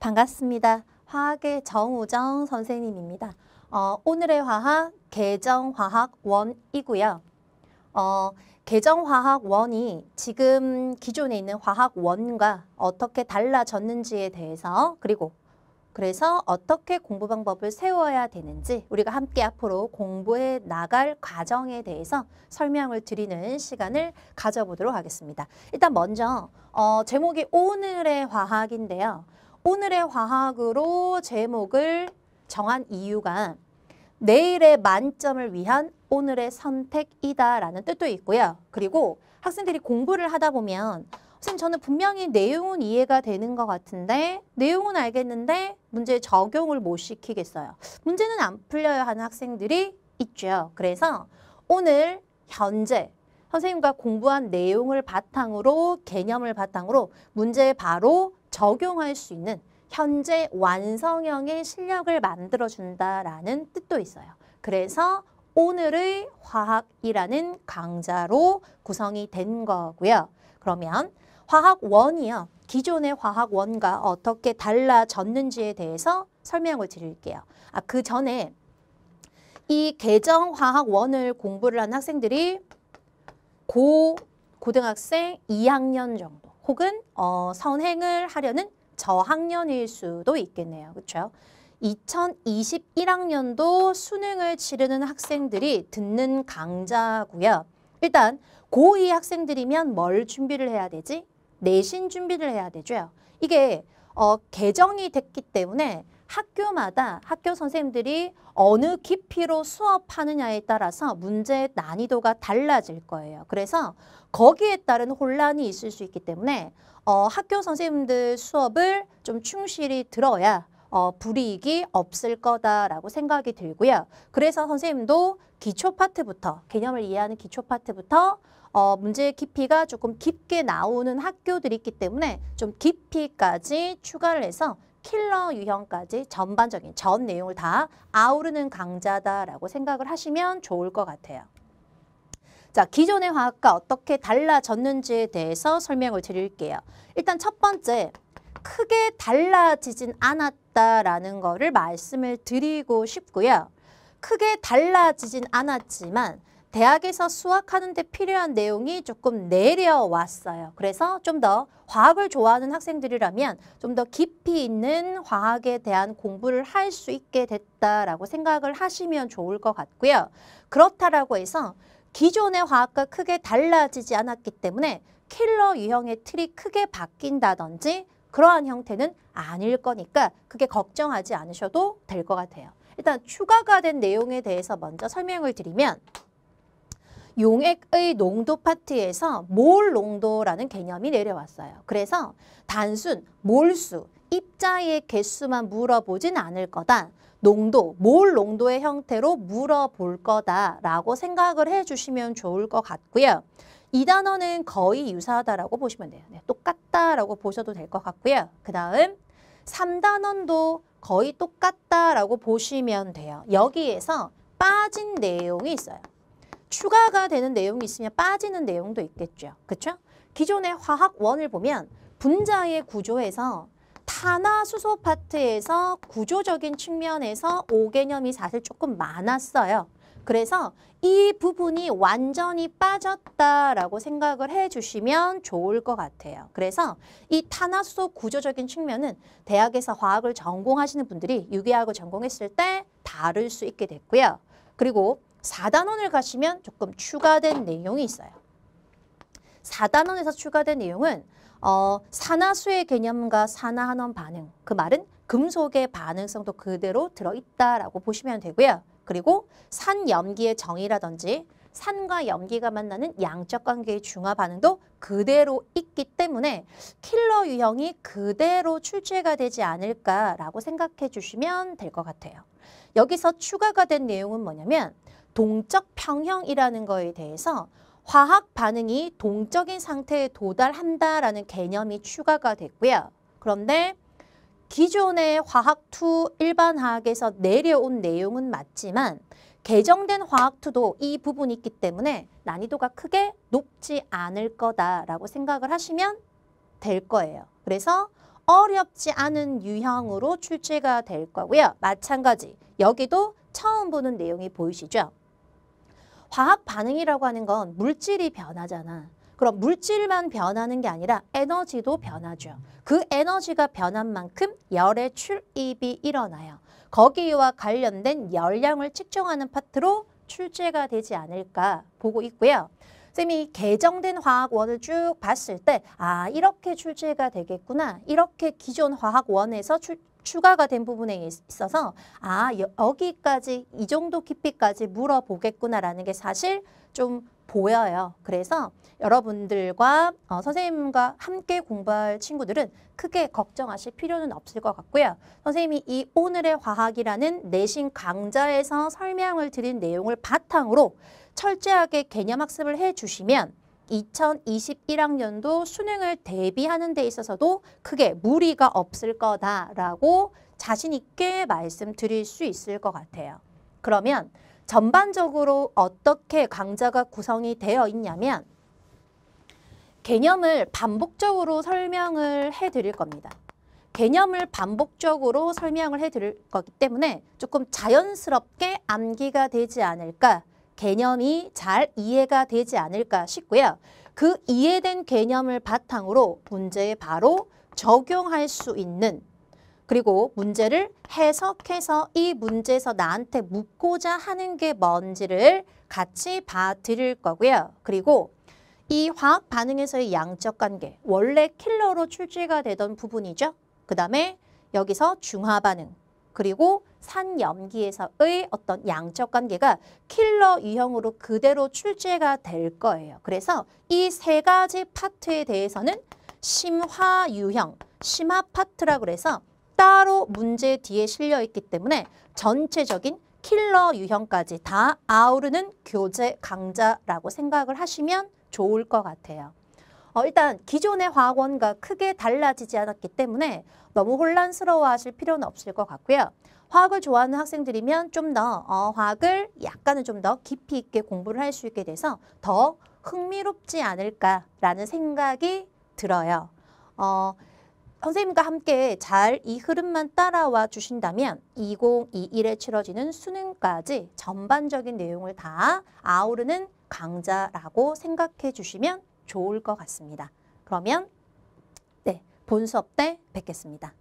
반갑습니다. 화학의 정우정 선생님입니다. 어, 오늘의 화학 개정화학 원이고요. 어, 개정화학 원이 지금 기존에 있는 화학 원과 어떻게 달라졌는지에 대해서 그리고 그래서 어떻게 공부 방법을 세워야 되는지 우리가 함께 앞으로 공부해 나갈 과정에 대해서 설명을 드리는 시간을 가져보도록 하겠습니다. 일단 먼저 어, 제목이 오늘의 화학인데요. 오늘의 화학으로 제목을 정한 이유가 내일의 만점을 위한 오늘의 선택이다라는 뜻도 있고요. 그리고 학생들이 공부를 하다 보면 선생님 저는 분명히 내용은 이해가 되는 것 같은데 내용은 알겠는데 문제 적용을 못 시키겠어요. 문제는 안 풀려야 하는 학생들이 있죠. 그래서 오늘 현재 선생님과 공부한 내용을 바탕으로 개념을 바탕으로 문제 바로 적용할 수 있는 현재 완성형의 실력을 만들어준다라는 뜻도 있어요. 그래서 오늘의 화학이라는 강좌로 구성이 된 거고요. 그러면 화학원이요. 기존의 화학원과 어떻게 달라졌는지에 대해서 설명을 드릴게요. 아, 그 전에 이 개정화학원을 공부를 한 학생들이 고, 고등학생 2학년 정도 혹은 어, 선행을 하려는 저학년일 수도 있겠네요. 그렇죠? 2021학년도 수능을 치르는 학생들이 듣는 강좌고요. 일단 고2 학생들이면 뭘 준비를 해야 되지? 내신 준비를 해야 되죠. 이게 어, 개정이 됐기 때문에 학교마다 학교 선생님들이 어느 깊이로 수업하느냐에 따라서 문제의 난이도가 달라질 거예요. 그래서 거기에 따른 혼란이 있을 수 있기 때문에 어, 학교 선생님들 수업을 좀 충실히 들어야 어, 불이익이 없을 거다라고 생각이 들고요. 그래서 선생님도 기초 파트부터 개념을 이해하는 기초 파트부터 어, 문제의 깊이가 조금 깊게 나오는 학교들이 있기 때문에 좀 깊이까지 추가를 해서 킬러 유형까지 전반적인 전 내용을 다 아우르는 강자다라고 생각을 하시면 좋을 것 같아요. 자, 기존의 화학과 어떻게 달라졌는지에 대해서 설명을 드릴게요. 일단 첫 번째, 크게 달라지진 않았다라는 거를 말씀을 드리고 싶고요. 크게 달라지진 않았지만 대학에서 수학하는 데 필요한 내용이 조금 내려왔어요. 그래서 좀 더 화학을 좋아하는 학생들이라면 좀 더 깊이 있는 과학에 대한 공부를 할 수 있게 됐다라고 생각을 하시면 좋을 것 같고요. 그렇다라고 해서 기존의 화학과 크게 달라지지 않았기 때문에 킬러 유형의 틀이 크게 바뀐다든지 그러한 형태는 아닐 거니까 그게 걱정하지 않으셔도 될 것 같아요. 일단 추가가 된 내용에 대해서 먼저 설명을 드리면 용액의 농도 파트에서 몰 농도라는 개념이 내려왔어요. 그래서 단순 몰수, 입자의 개수만 물어보진 않을 거다. 농도, 몰 농도의 형태로 물어볼 거다라고 생각을 해주시면 좋을 것 같고요. 이 단어는 거의 유사하다라고 보시면 돼요. 네, 똑같다라고 보셔도 될 것 같고요. 그 다음 3단원도 거의 똑같다라고 보시면 돼요. 여기에서 빠진 내용이 있어요. 추가가 되는 내용이 있으면 빠지는 내용도 있겠죠. 그렇죠? 기존의 화학원을 보면 분자의 구조에서 탄화수소 파트에서 구조적인 측면에서 오개념이 사실 조금 많았어요. 그래서 이 부분이 완전히 빠졌다라고 생각을 해주시면 좋을 것 같아요. 그래서 이 탄화수소 구조적인 측면은 대학에서 화학을 전공하시는 분들이 유기학을 전공했을 때 다룰 수 있게 됐고요. 그리고 4단원을 가시면 조금 추가된 내용이 있어요. 4단원에서 추가된 내용은 어, 산화수의 개념과 산화한원 반응 그 말은 금속의 반응성도 그대로 들어있다라고 보시면 되고요. 그리고 산염기의 정의라든지 산과 염기가 만나는 양적 관계의 중화 반응도 그대로 있기 때문에 킬러 유형이 그대로 출제가 되지 않을까라고 생각해 주시면 될 것 같아요. 여기서 추가가 된 내용은 뭐냐면 동적 평형이라는 거에 대해서 화학 반응이 동적인 상태에 도달한다라는 개념이 추가가 됐고요. 그런데 기존의 화학2 일반화학에서 내려온 내용은 맞지만 개정된 화학2도 이 부분이 있기 때문에 난이도가 크게 높지 않을 거다라고 생각을 하시면 될 거예요. 그래서 어렵지 않은 유형으로 출제가 될 거고요. 마찬가지 여기도 처음 보는 내용이 보이시죠? 화학 반응이라고 하는 건 물질이 변하잖아. 그럼 물질만 변하는 게 아니라 에너지도 변하죠. 그 에너지가 변한 만큼 열의 출입이 일어나요. 거기와 관련된 열량을 측정하는 파트로 출제가 되지 않을까 보고 있고요. 쌤이 개정된 화학원을 쭉 봤을 때, 아, 이렇게 출제가 되겠구나. 이렇게 기존 화학원에서 출, 추가가 된 부분에 있어서 아 여기까지 이 정도 깊이까지 물어보겠구나라는 게 사실 좀 보여요. 그래서 여러분들과 어, 선생님과 함께 공부할 친구들은 크게 걱정하실 필요는 없을 것 같고요. 선생님이 이 오늘의 화학이라는 내신 강좌에서 설명을 드린 내용을 바탕으로 철저하게 개념 학습을 해주시면 2021학년도 수능을 대비하는 데 있어서도 크게 무리가 없을 거다라고 자신 있게 말씀드릴 수 있을 것 같아요. 그러면 전반적으로 어떻게 강좌가 구성이 되어 있냐면 개념을 반복적으로 설명을 해드릴 겁니다. 개념을 반복적으로 설명을 해드릴 거기 때문에 조금 자연스럽게 암기가 되지 않을까 개념이 잘 이해가 되지 않을까 싶고요. 그 이해된 개념을 바탕으로 문제에 바로 적용할 수 있는 그리고 문제를 해석해서 이 문제에서 나한테 묻고자 하는 게 뭔지를 같이 봐드릴 거고요. 그리고 이 화학 반응에서의 양적 관계, 원래 킬러로 출제가 되던 부분이죠. 그 다음에 여기서 중화 반응, 그리고 산염기에서의 어떤 양적 관계가 킬러 유형으로 그대로 출제가 될 거예요. 그래서 이 세 가지 파트에 대해서는 심화 유형, 심화 파트라고 해서 따로 문제 뒤에 실려 있기 때문에 전체적인 킬러 유형까지 다 아우르는 교재 강좌라고 생각을 하시면 좋을 것 같아요. 어, 일단 기존의 화학원과 크게 달라지지 않았기 때문에 너무 혼란스러워하실 필요는 없을 것 같고요. 화학을 좋아하는 학생들이면 좀 더 어, 화학을 약간은 좀 더 깊이 있게 공부를 할 수 있게 돼서 더 흥미롭지 않을까라는 생각이 들어요. 어, 선생님과 함께 잘 이 흐름만 따라와 주신다면 2021에 치러지는 수능까지 전반적인 내용을 다 아우르는 강좌라고 생각해 주시면 좋을 것 같습니다. 그러면 네, 본 수업 때 뵙겠습니다.